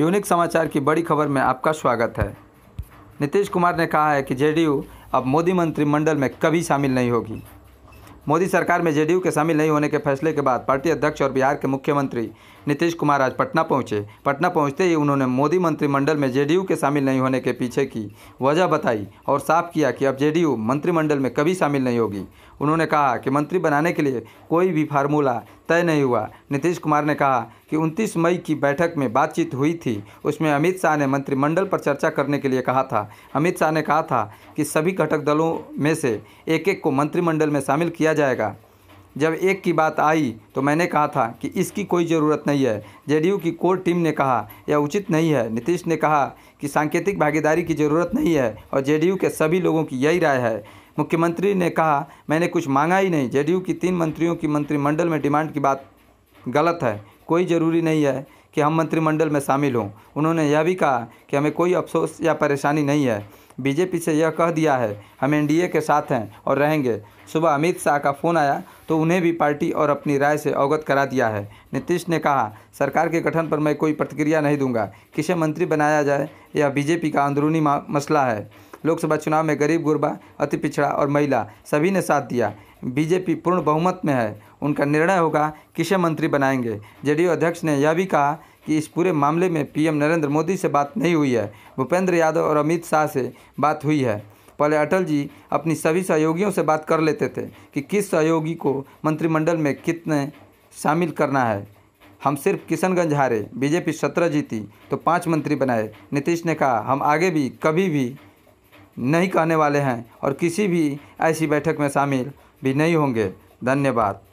unique समाचार की बड़ी खबर में आपका स्वागत है नीतीश कुमार ने कहा है कि जेडीयू अब मोदी मंत्रिमंडल में कभी शामिल नहीं होगी मोदी सरकार में जेडीयू के शामिल नहीं होने के फैसले के बाद पार्टी अध्यक्ष और बिहार के मुख्यमंत्री नीतीश कुमार आज पटना पहुंचे पटना पहुंचते ही उन्होंने मोदी मंत्रिमंडल में जेडीयू के शामिल नहीं होने के पीछे की वजह बताई और साफ किया कि अब जेडीयू मंत्रिमंडल में कभी शामिल नहीं होगी उन्होंने कहा कि मंत्री बनाने के लिए कोई भी फार्मूला तय नहीं हुआ नीतीश कुमार ने कहा कि 29 मई की बैठक में बातचीत हुई थी उसमें अमित शाह ने मंत्रिमंडल पर चर्चा करने के लिए कहा था अमित शाह ने कहा था कि सभी घटक दलों में से एक एक को मंत्रिमंडल में शामिल किया जाएगा जब एक की बात आई तो मैंने कहा था कि इसकी कोई ज़रूरत नहीं है जेडीयू की कोर टीम ने कहा यह उचित नहीं है नीतीश ने कहा कि सांकेतिक भागीदारी की ज़रूरत नहीं है और जेडीयू के सभी लोगों की यही राय है मुख्यमंत्री ने कहा मैंने कुछ मांगा ही नहीं जेडीयू की तीन मंत्रियों की मंत्रिमंडल में डिमांड की बात गलत है कोई ज़रूरी नहीं है कि हम मंत्रिमंडल में शामिल हों उन्होंने यह भी कहा कि हमें कोई अफसोस या परेशानी नहीं है बीजेपी से यह कह दिया है हम एनडीए के साथ हैं और रहेंगे सुबह अमित शाह का फ़ोन आया तो उन्हें भी पार्टी और अपनी राय से अवगत करा दिया है नीतीश ने कहा सरकार के गठन पर मैं कोई प्रतिक्रिया नहीं दूंगा किसे मंत्री बनाया जाए यह बीजेपी का अंदरूनी मसला है लोकसभा चुनाव में गरीब गुरबा अति पिछड़ा और महिला सभी ने साथ दिया बीजेपी पूर्ण बहुमत में है उनका निर्णय होगा किसे मंत्री बनाएंगे जेडीयू अध्यक्ष ने यह भी कहा कि इस पूरे मामले में पीएम नरेंद्र मोदी से बात नहीं हुई है भूपेंद्र यादव और अमित शाह से बात हुई है पहले अटल जी अपनी सभी सहयोगियों से बात कर लेते थे कि किस सहयोगी को मंत्रिमंडल में कितने शामिल करना है हम सिर्फ किशनगंज हारे बीजेपी सत्रह जीती तो पाँच मंत्री बनाए नीतीश ने कहा हम आगे भी कभी भी नहीं कहने वाले हैं और किसी भी ऐसी बैठक में शामिल भी नहीं होंगे धन्यवाद